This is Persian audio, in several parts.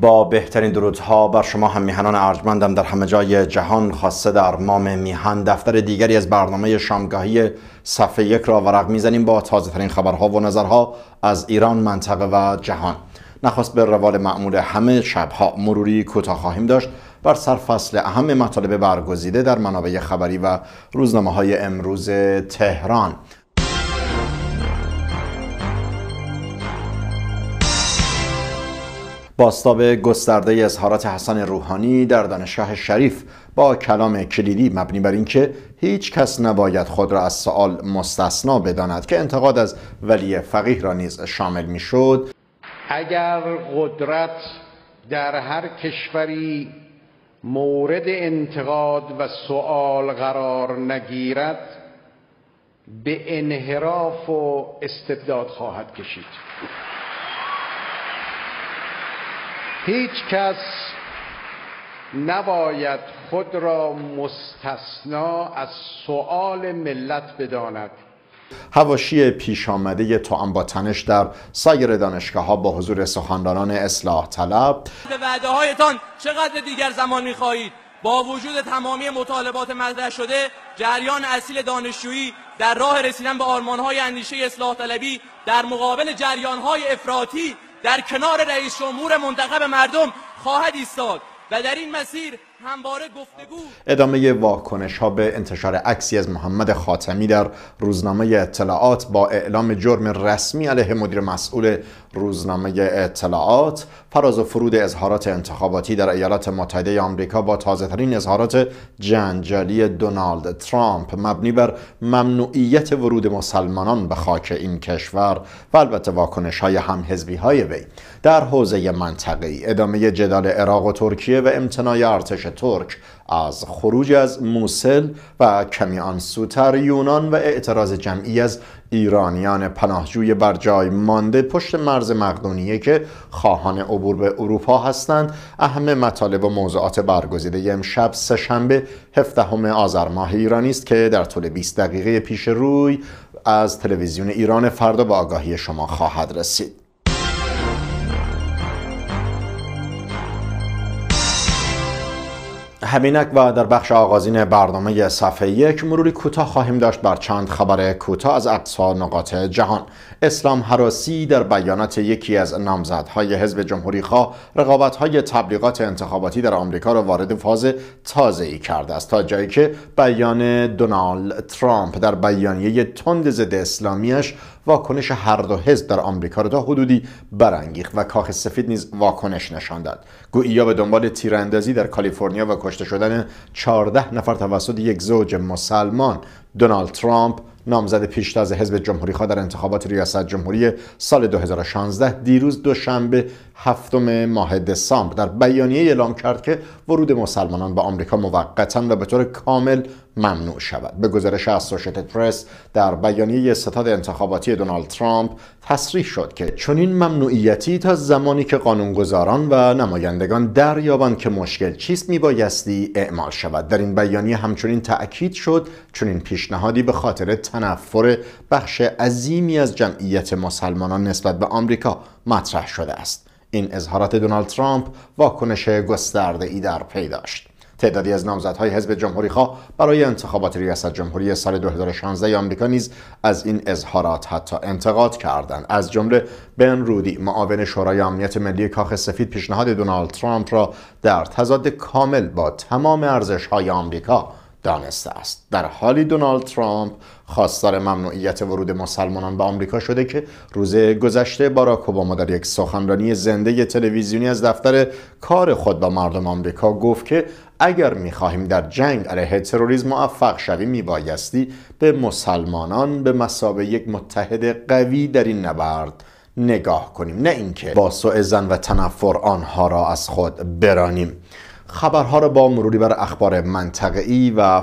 با بهترین درودها بر شما هم میهنان ارجمندم در همه جای جهان خاصه در مام میهن دفتر دیگری از برنامه شامگاهی صفحه یک را ورق میزنیم با تازه ترین خبرها و نظرها از ایران منطقه و جهان نخواست به روال معمول همه شبها مروری کوتاه خواهیم داشت بر سرفصل اهم مطالب برگزیده در منابع خبری و روزنامه های امروز تهران باستاب گسترده اظهارات حسن روحانی در دانشگاه شریف با کلام کلیدی مبنی بر اینکه هیچ کس نباید خود را از سوال مستثنا بداند که انتقاد از ولی فقیه را نیز شامل میشد اگر قدرت در هر کشوری مورد انتقاد و سوال قرار نگیرد به انحراف و استبداد خواهد کشید هیچ کس نباید خود را مستثنا از سؤال ملت بداند هواشی پیش آمده با تنش در سایر دانشگاه ها با حضور سخنرانان اصلاح طلب به وعده هایتان چقدر دیگر زمان خواهید با وجود تمامی مطالبات مطرح شده جریان اصیل دانشجویی در راه رسیدن به های اندیشه اصلاح طلبی در مقابل های افراطی در کنار رئیس جمهور منتخب مردم خواهد ایستاد و در این مسیر ادامه واکنش ها به انتشار عکسی از محمد خاتمی در روزنامه اطلاعات با اعلام جرم رسمی علیه مدیر مسئول روزنامه اطلاعات فراز و فرود اظهارات انتخاباتی در ایالات متحده آمریکا با تازهترین اظهارات جنجالی دونالد ترامپ مبنی بر ممنوعیت ورود مسلمانان به خاک این کشور و البته واکنش های حزبی های وی در حوزه منطقی ادامه جدال عراق و ترکیه و امتناع ارتش ترک از خروج از موسل و کمی سوتر یونان و اعتراض جمعی از ایرانیان پناهجوی بر جای مانده پشت مرز مقدونیه که خواهان عبور به اروپا هستند اهم مطالب و موضوعات برگزیده امشب سهشنبه هفدهم آذر ماه ایرانی است که در طول 20 دقیقه پیش روی از تلویزیون ایران فردا با آگاهی شما خواهد رسید همینک و در بخش آغازین برنامه صفحه یک مروری کوتاه خواهیم داشت بر چند خبر کوتاه از اقصا نقاط جهان اسلام حراسی در بیانات یکی از نامزدهای حزب جمهوری خواه رقابت های تبلیغات انتخاباتی در آمریکا را وارد فاز تازه ای کرده است تا جایی که بیان دونالد ترامپ در بیانیه تند ضد اسلامیش واکنش هر دو حزب در آمریکا را تا حدودی برانگیخت و کاخ سفید نیز واکنش نشان داد گویا به دنبال تیراندازی در کالیفرنیا و کشته شدن 14 نفر توسط یک زوج مسلمان دونالد ترامپ نامزد پیشتاز حزب جمهوری خواه در انتخابات ریاست جمهوری سال 2016 دیروز دوشنبه هفتم ماه دسامبر در بیانیه اعلام کرد که ورود مسلمانان به آمریکا موقتا و به طور کامل ممنوع شود به گزارش اسوشیتد پرس در بیانیه ستاد انتخاباتی دونالد ترامپ تصریح شد که چنین ممنوعیتی تا زمانی که قانونگذاران و نمایندگان دریابند که مشکل چیست میبایستی اعمال شود در این بیانیه همچنین تأکید شد چنین پیشنهادی به خاطر تنفر بخش عظیمی از جمعیت مسلمانان نسبت به آمریکا مطرح شده است این اظهارات دونالد ترامپ واکنش گسترده ای در پی داشت تعدادی از نامزدهای حزب خواه برای انتخابات ریاست جمهوری سال 2016 آمریکا نیز از این اظهارات حتی انتقاد کردند از جمله بن رودی معاون شورای امنیت ملی کاخ سفید پیشنهاد دونالد ترامپ را در تضاد کامل با تمام ارزش‌های آمریکا دانسته است در حالی دونالد ترامپ خواستار ممنوعیت ورود مسلمانان به آمریکا شده که روز گذشته باراک اوباما در یک سخنرانی زنده تلویزیونی از دفتر کار خود با مردم آمریکا گفت که اگر میخواهیم در جنگ علیه تروریسم موفق شویم میبایستی به مسلمانان به مسابه یک متحد قوی در این نبرد نگاه کنیم نه اینکه با سوء زن و تنفر آنها را از خود برانیم خبرها را با مروری بر اخبار منطقه‌ای و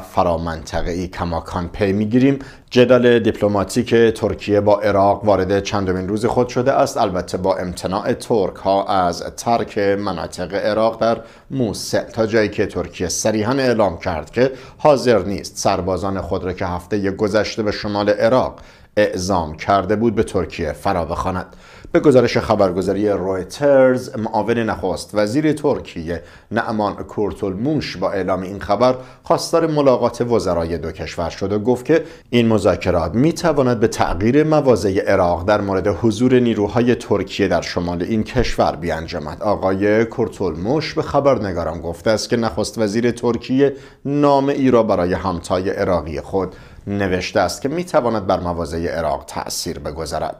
ای کماکان پی میگیریم جدال دیپلماتیک ترکیه با عراق وارد چندمین روز خود شده است البته با امتناع ترک ها از ترک مناطق عراق در موسل تا جایی که ترکیه صریحا اعلام کرد که حاضر نیست سربازان خود را که هفته گذشته به شمال عراق اعزام کرده بود به ترکیه فرا بخواند به گزارش خبرگزاری رویترز معاون نخست وزیر ترکیه نعمان کورتولموش با اعلام این خبر خواستار ملاقات وزرای دو کشور شد و گفت که این مذاکرات می تواند به تغییر مواضع عراق در مورد حضور نیروهای ترکیه در شمال این کشور بیانجامد آقای کورتولموش به خبرنگاران گفته است که نخست وزیر ترکیه نام ای را برای همتای عراقی خود نوشته است که می تواند بر مواضع عراق تاثیر بگذارد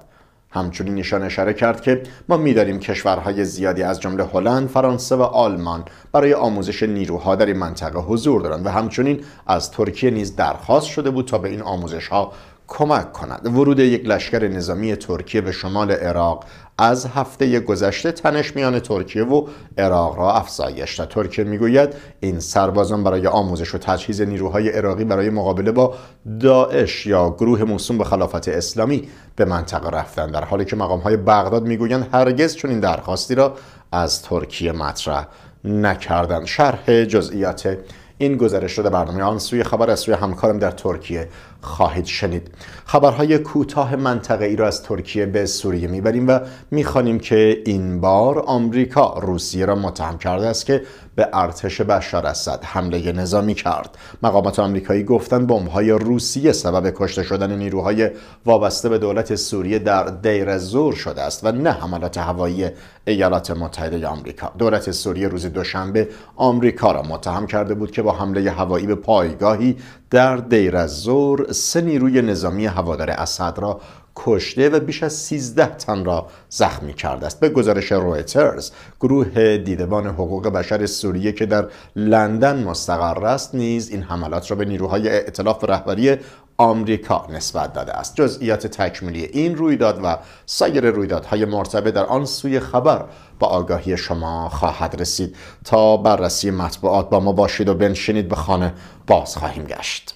همچنین ایشان اشاره کرد که ما میدانیم کشورهای زیادی از جمله هلند، فرانسه و آلمان برای آموزش نیروها در این منطقه حضور دارند و همچنین از ترکیه نیز درخواست شده بود تا به این آموزش ها کمک کند ورود یک لشکر نظامی ترکیه به شمال عراق از هفته گذشته تنش میان ترکیه و عراق را افزایش داد ترکیه میگوید این سربازان برای آموزش و تجهیز نیروهای عراقی برای مقابله با داعش یا گروه موسوم به خلافت اسلامی به منطقه رفتن در حالی که مقامهای بغداد میگویند هرگز چنین درخواستی را از ترکیه مطرح نکردند شرح جزئیات این گزارش شده در برنامه آن سوی خبر از سوی همکارم در ترکیه خواهید شنید خبرهای کوتاه منطقه ای را از ترکیه به سوریه میبریم و میخوانیم که این بار آمریکا روسیه را متهم کرده است که به ارتش بشار اسد حمله نظامی کرد مقامات آمریکایی گفتند بمبهای روسیه سبب کشته شدن نیروهای وابسته به دولت سوریه در دیر زور شده است و نه حملات هوایی ایالات متحده آمریکا دولت سوریه روز دوشنبه آمریکا را متهم کرده بود که با حمله هوایی به پایگاهی در دیر زور سه نیروی نظامی هوادار اسد را کشته و بیش از 13 تن را زخمی کرده است به گزارش رویترز گروه دیدبان حقوق بشر سوریه که در لندن مستقر است نیز این حملات را به نیروهای ائتلاف رهبری آمریکا نسبت داده است جزئیات تکمیلی این رویداد و سایر رویدادهای مرتبه در آن سوی خبر با آگاهی شما خواهد رسید تا بررسی مطبوعات با ما باشید و بنشینید به خانه باز خواهیم گشت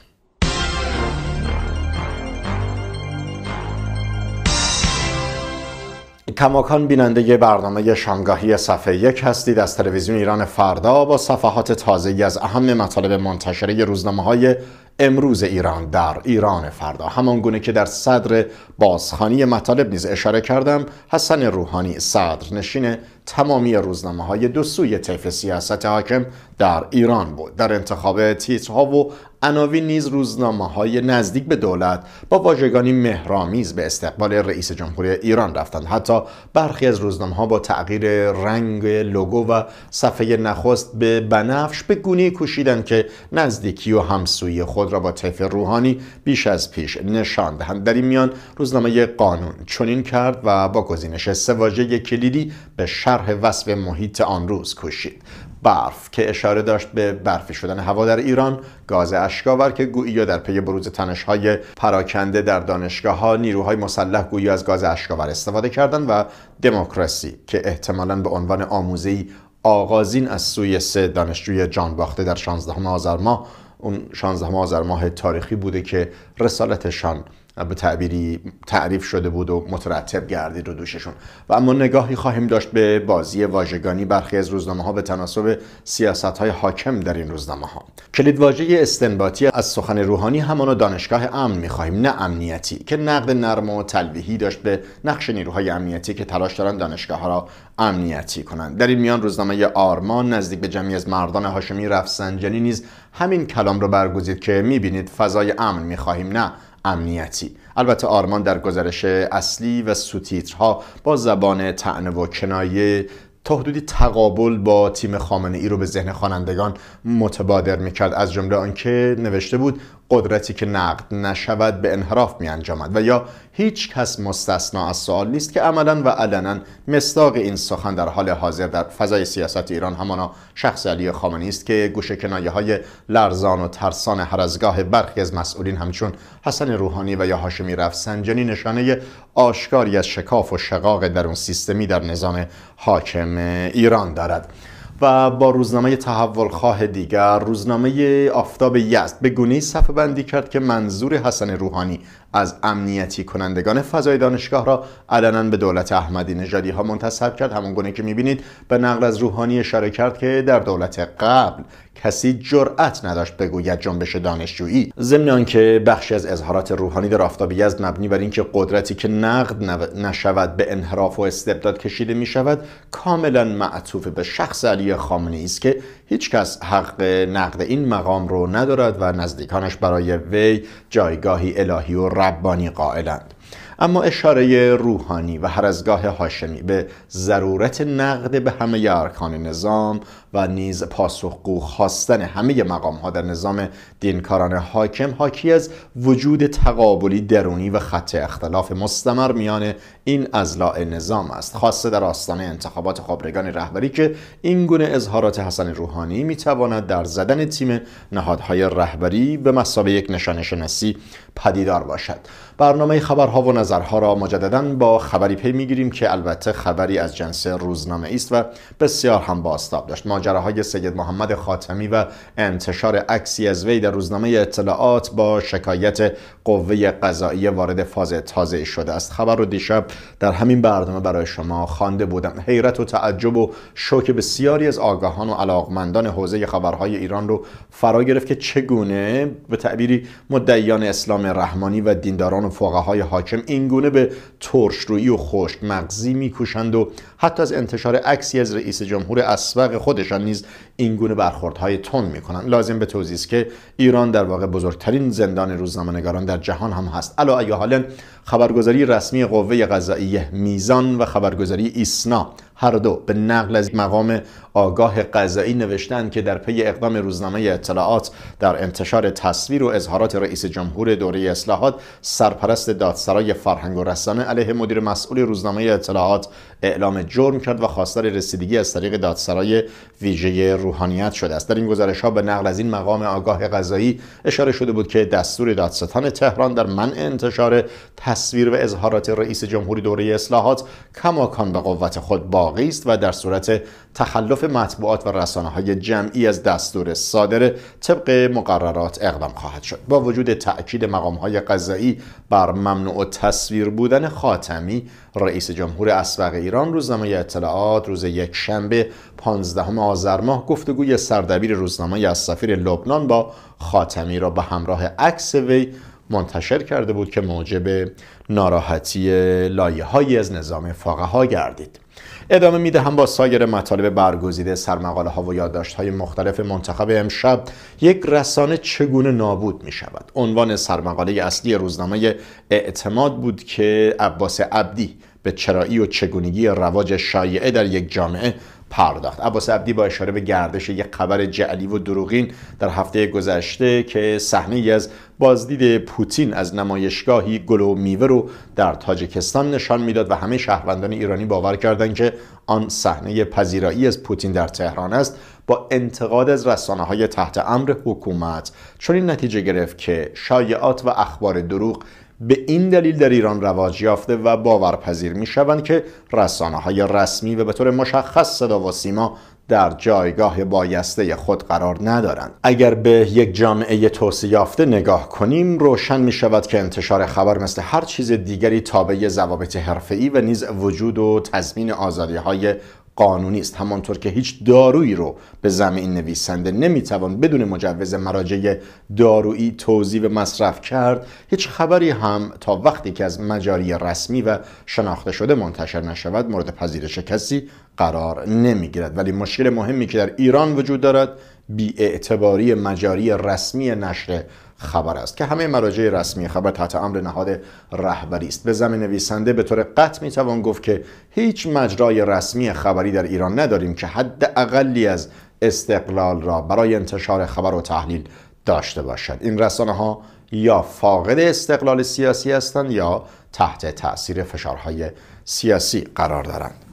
کماکان بیننده برنامه شانگاهی صفحه یک هستید از تلویزیون ایران فردا با صفحات تازه از اهم مطالب منتشره روزنامه های امروز ایران در ایران فردا همان گونه که در صدر بازخانی مطالب نیز اشاره کردم حسن روحانی صدر نشین تمامی روزنامه های دو سوی طیف سیاست حاکم در ایران بود در انتخاب تیترها و عناوین نیز روزنامه های نزدیک به دولت با واژگانی مهرامیز به استقبال رئیس جمهوری ایران رفتند حتی برخی از روزنامه ها با تغییر رنگ لوگو و صفحه نخست به بنفش به گونه کشیدند که نزدیکی و همسویی خود را با طیف روحانی بیش از پیش نشان دهند در این میان روزنامه قانون چنین کرد و با گزینش سه واژه کلیدی به شرح وصف محیط آن روز کشید برف که اشاره داشت به برفی شدن هوا در ایران گاز اشکاور که یا در پی بروز های پراکنده در دانشگاه‌ها نیروهای مسلح گویی از گاز اشکاور استفاده کردند و دموکراسی که احتمالاً به عنوان آموزه‌ای آغازین از سوی سه دانشجوی جان باخته در 16 آذر ماه اون 16 آذر ماه تاریخی بوده که رسالتشان به تعبیری تعریف شده بود و مترتب گردید رو دوششون و اما نگاهی خواهیم داشت به بازی واژگانی برخی از روزنامه ها به تناسب سیاست های حاکم در این روزنامه ها کلید واژه استنباطی از سخن روحانی همانو دانشگاه امن خواهیم نه امنیتی که نقد نرم و تلویحی داشت به نقش نیروهای امنیتی که تلاش دارن دانشگاه ها را امنیتی کنند در این میان روزنامه آرمان نزدیک به جمعی از مردان هاشمی رفسنجانی نیز همین کلام رو برگزید که میبینید فضای امن میخواهیم نه امنیتی البته آرمان در گزارش اصلی و سوتیترها با زبان تعنه و کنایه تا حدودی تقابل با تیم خامنه ای رو به ذهن خوانندگان متبادر میکرد از جمله آنکه نوشته بود قدرتی که نقد نشود به انحراف می انجامد و یا هیچ کس مستثنا از سوال نیست که عملا و علنا مصداق این سخن در حال حاضر در فضای سیاست ایران همانا شخص علی خامنه‌ای است که گوشه کنایه های لرزان و ترسان هرزگاه برخی از مسئولین همچون حسن روحانی و یا هاشمی رفسنجانی نشانه آشکاری از شکاف و شقاق در اون سیستمی در نظام حاکم ایران دارد و با روزنامه تحول خواه دیگر روزنامه آفتاب یزد به گونه صفحه بندی کرد که منظور حسن روحانی از امنیتی کنندگان فضای دانشگاه را علنا به دولت احمدی نژادی ها منتسب کرد همون گونه که میبینید به نقل از روحانی اشاره کرد که در دولت قبل کسی جرأت نداشت بگوید جنبش دانشجویی ضمن آنکه بخشی از اظهارات روحانی در آفتاب یزد مبنی بر اینکه قدرتی که نقد نشود به انحراف و استبداد کشیده می شود کاملا معطوف به شخص علی خامنه است که هیچکس حق نقد این مقام رو ندارد و نزدیکانش برای وی جایگاهی الهی و ربانی قائلند اما اشاره روحانی و هر از هاشمی به ضرورت نقد به همه ارکان نظام و نیز پاسخگو خواستن همه مقام ها در نظام دینکاران حاکم حاکی از وجود تقابلی درونی و خط اختلاف مستمر میان این ازلاع نظام است خاصه در آستانه انتخابات خبرگان رهبری که این گونه اظهارات حسن روحانی میتواند در زدن تیم نهادهای رهبری به مسابه یک نشانه شناسی پدیدار باشد برنامه خبرها و نظرها را مجددا با خبری پی میگیریم که البته خبری از جنس روزنامه است و بسیار هم باستاب داشت ما ماجراهای سید محمد خاتمی و انتشار عکسی از وی در روزنامه اطلاعات با شکایت قوه قضایی وارد فاز تازه شده است خبر رو دیشب در همین برنامه برای شما خوانده بودم حیرت و تعجب و شوک بسیاری از آگاهان و علاقمندان حوزه خبرهای ایران رو فرا گرفت که چگونه به تعبیری مدعیان اسلام رحمانی و دینداران و فقهای حاکم اینگونه به ترش روی و خشک مغزی میکوشند و حتی از انتشار عکسی از رئیس جمهور اسبق خودشان نیز این گونه برخوردهای تون میکنند لازم به توضیح است که ایران در واقع بزرگترین زندان روزنامه‌نگاران در جهان هم هست الا ای حالا خبرگزاری رسمی قوه قضاییه میزان و خبرگزاری ایسنا هر دو به نقل از مقام آگاه قضایی نوشتن که در پی اقدام روزنامه اطلاعات در انتشار تصویر و اظهارات رئیس جمهور دوره اصلاحات سرپرست دادسرای فرهنگ و رسانه علیه مدیر مسئول روزنامه اطلاعات اعلام جرم کرد و خواستار رسیدگی از طریق دادسرای ویژه روحانیت شده است در این گزارش ها به نقل از این مقام آگاه قضایی اشاره شده بود که دستور دادستان تهران در منع انتشار تصویر و اظهارات رئیس جمهوری دوره اصلاحات کماکان به قوت خود با و در صورت تخلف مطبوعات و رسانه های جمعی از دستور صادر طبق مقررات اقدام خواهد شد با وجود تاکید مقام های قضایی بر ممنوع تصویر بودن خاتمی رئیس جمهور اسبق ایران روزنامه اطلاعات روز یک شنبه 15 آذر ماه گفتگوی سردبیر روزنامه از سفیر لبنان با خاتمی را به همراه عکس وی منتشر کرده بود که موجب ناراحتی لایه از نظام فقها گردید ادامه میده هم با سایر مطالب برگزیده سرمقاله ها و یادداشت های مختلف منتخب امشب یک رسانه چگونه نابود می شود عنوان سرمقاله اصلی روزنامه اعتماد بود که عباس عبدی به چرایی و چگونگی رواج شایعه در یک جامعه پرداخت عباس عبدی با اشاره به گردش یک خبر جعلی و دروغین در هفته گذشته که صحنه از بازدید پوتین از نمایشگاهی گل و میوه رو در تاجکستان نشان میداد و همه شهروندان ایرانی باور کردند که آن صحنه پذیرایی از پوتین در تهران است با انتقاد از رسانه های تحت امر حکومت چون این نتیجه گرفت که شایعات و اخبار دروغ به این دلیل در ایران رواج یافته و باورپذیر می شوند که رسانه های رسمی و به طور مشخص صدا و سیما در جایگاه بایسته خود قرار ندارند اگر به یک جامعه توسعه یافته نگاه کنیم روشن می شود که انتشار خبر مثل هر چیز دیگری تابع ضوابط حرفه‌ای و نیز وجود و تضمین آزادی های قانونی است همانطور که هیچ دارویی رو به زمین نویسنده نمیتوان بدون مجوز مراجع دارویی توضیح و مصرف کرد هیچ خبری هم تا وقتی که از مجاری رسمی و شناخته شده منتشر نشود مورد پذیرش کسی قرار نمیگیرد ولی مشکل مهمی که در ایران وجود دارد بی اعتباری مجاری رسمی نشر خبر است که همه مراجع رسمی خبر تحت امر نهاد رهبری است به زمین نویسنده به طور قطع می توان گفت که هیچ مجرای رسمی خبری در ایران نداریم که حد اقلی از استقلال را برای انتشار خبر و تحلیل داشته باشد این رسانه ها یا فاقد استقلال سیاسی هستند یا تحت تاثیر فشارهای سیاسی قرار دارند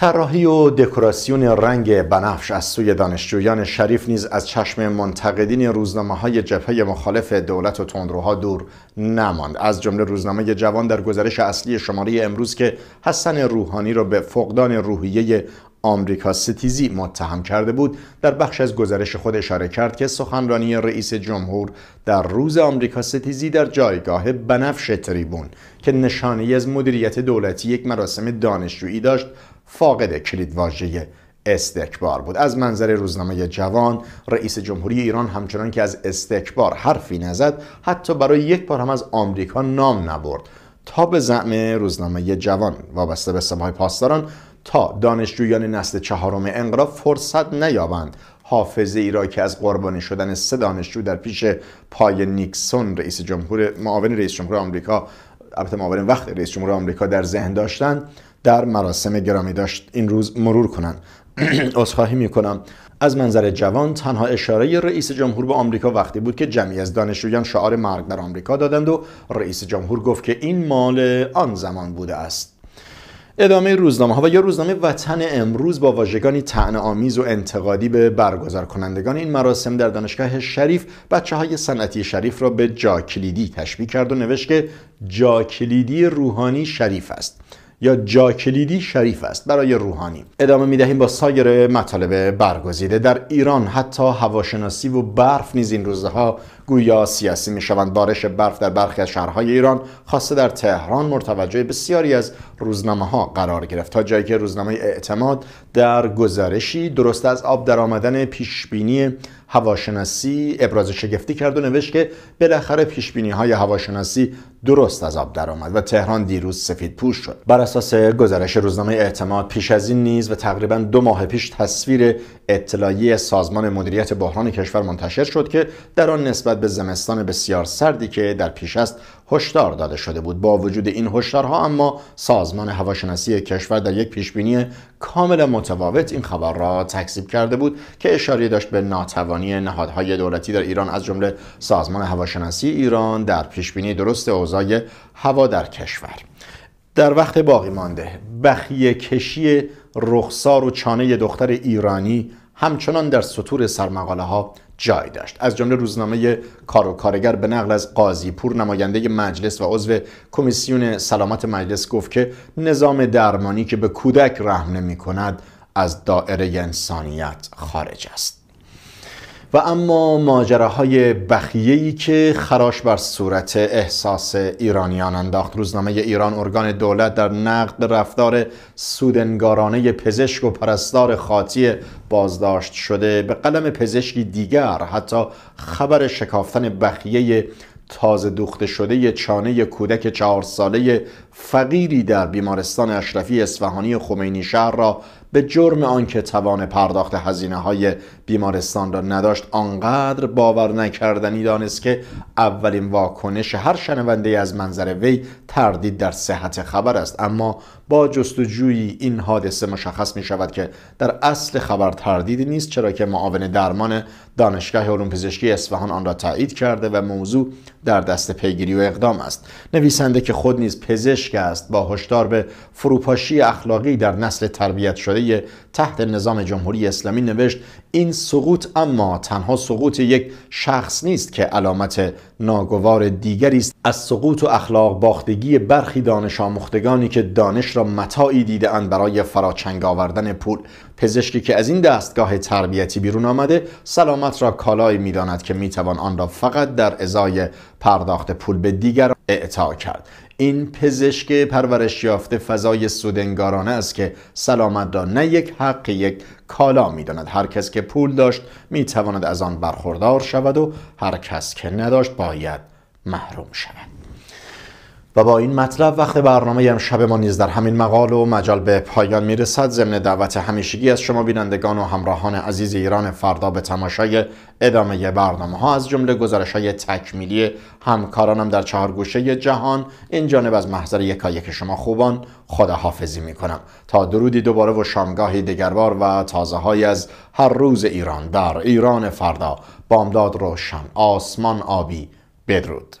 طراحی و دکوراسیون رنگ بنفش از سوی دانشجویان شریف نیز از چشم منتقدین روزنامه های جبهه مخالف دولت و تندروها دور نماند از جمله روزنامه جوان در گزارش اصلی شماره امروز که حسن روحانی را رو به فقدان روحیه آمریکا ستیزی متهم کرده بود در بخش از گزارش خود اشاره کرد که سخنرانی رئیس جمهور در روز آمریکا ستیزی در جایگاه بنفش تریبون که نشانه از مدیریت دولتی یک مراسم دانشجویی داشت فاقد واژه استکبار بود از منظر روزنامه جوان رئیس جمهوری ایران همچنان که از استکبار حرفی نزد حتی برای یک بار هم از آمریکا نام نبرد تا به زعم روزنامه جوان وابسته به سپاه پاسداران تا دانشجویان نسل چهارم انقلاب فرصت نیابند حافظه ای را که از قربانی شدن سه دانشجو در پیش پای نیکسون رئیس جمهور معاون رئیس جمهور آمریکا البته معاون وقت رئیس جمهور آمریکا در ذهن داشتند در مراسم گرامی داشت این روز مرور کنند عذرخواهی میکنم از منظر جوان تنها اشاره رئیس جمهور به آمریکا وقتی بود که جمعی از دانشجویان شعار مرگ در آمریکا دادند و رئیس جمهور گفت که این مال آن زمان بوده است ادامه روزنامه ها و یا روزنامه وطن امروز با واژگانی تعن آمیز و انتقادی به برگزار کنندگان این مراسم در دانشگاه شریف بچه های صنعتی شریف را به جاکلیدی تشبیه کرد و نوشت که جاکلیدی روحانی شریف است یا جاکلیدی شریف است برای روحانی ادامه می دهیم با سایر مطالب برگزیده در ایران حتی هواشناسی و برف نیز این روزها گویا سیاسی میشوند بارش برف در برخی از شهرهای ایران خاصه در تهران متوجه بسیاری از روزنامه ها قرار گرفت تا جایی که روزنامه اعتماد در گزارشی درست از آب در آمدن پیشبینی هواشناسی ابراز شگفتی کرد و نوشت که بالاخره پیش بینی های هواشناسی درست از آب درآمد و تهران دیروز سفید پوش شد بر اساس گزارش روزنامه اعتماد پیش از این نیز و تقریبا دو ماه پیش تصویر اطلاعی سازمان مدیریت بحران کشور منتشر شد که در آن نسبت به زمستان بسیار سردی که در پیش است هشدار داده شده بود با وجود این هشدارها اما سازمان هواشناسی کشور در یک پیشبینی کامل متفاوت این خبر را تکذیب کرده بود که اشاره داشت به ناتوانی نهادهای دولتی در ایران از جمله سازمان هواشناسی ایران در پیشبینی درست اوضاع هوا در کشور در وقت باقی مانده بخیه کشی رخسار و چانه دختر ایرانی همچنان در سطور سرمقاله ها جای داشت از جمله روزنامه کار و کارگر به نقل از قاضی پور نماینده مجلس و عضو کمیسیون سلامت مجلس گفت که نظام درمانی که به کودک رحم نمی کند از دائره انسانیت خارج است و اما ماجراهای بخیه‌ای که خراش بر صورت احساس ایرانیان انداخت روزنامه ایران ارگان دولت در نقد رفتار سودنگارانه پزشک و پرستار خاطی بازداشت شده به قلم پزشکی دیگر حتی خبر شکافتن بخیه تازه دوخته شده چانه کودک چهار ساله فقیری در بیمارستان اشرفی اصفهانی خمینی شهر را به جرم آنکه توان پرداخت هزینه های بیمارستان را نداشت آنقدر باور نکردنی دانست که اولین واکنش هر شنونده از منظر وی تردید در صحت خبر است اما با جستجویی این حادثه مشخص می شود که در اصل خبر تردیدی نیست چرا که معاون درمان دانشگاه علوم پزشکی اصفهان آن را تایید کرده و موضوع در دست پیگیری و اقدام است نویسنده که خود نیز پزشک است با هشدار به فروپاشی اخلاقی در نسل تربیت شده تحت نظام جمهوری اسلامی نوشت این سقوط اما تنها سقوط یک شخص نیست که علامت ناگوار دیگری است از سقوط و اخلاق باختگی برخی دانش آموختگانی که دانش را متاعی دیدهاند برای فراچنگ آوردن پول پزشکی که از این دستگاه تربیتی بیرون آمده سلامت را کالایی میداند که میتوان آن را فقط در ازای پرداخت پول به دیگر اعطا کرد این پزشک پرورش یافته فضای سودنگارانه است که سلامت را نه یک حق یک کالا میداند هر کس که پول داشت میتواند از آن برخوردار شود و هر کس که نداشت باید محروم شود و با این مطلب وقت برنامه امشب ما نیز در همین مقال و مجال به پایان میرسد ضمن دعوت همیشگی از شما بینندگان و همراهان عزیز ایران فردا به تماشای ادامه برنامه ها از جمله گزارش های تکمیلی همکارانم در چهار گوشه جهان این جانب از محضر یکایک شما خوبان خداحافظی حافظی تا درودی دوباره و شامگاهی دگربار و تازه های از هر روز ایران در ایران فردا بامداد روشن آسمان آبی بدرود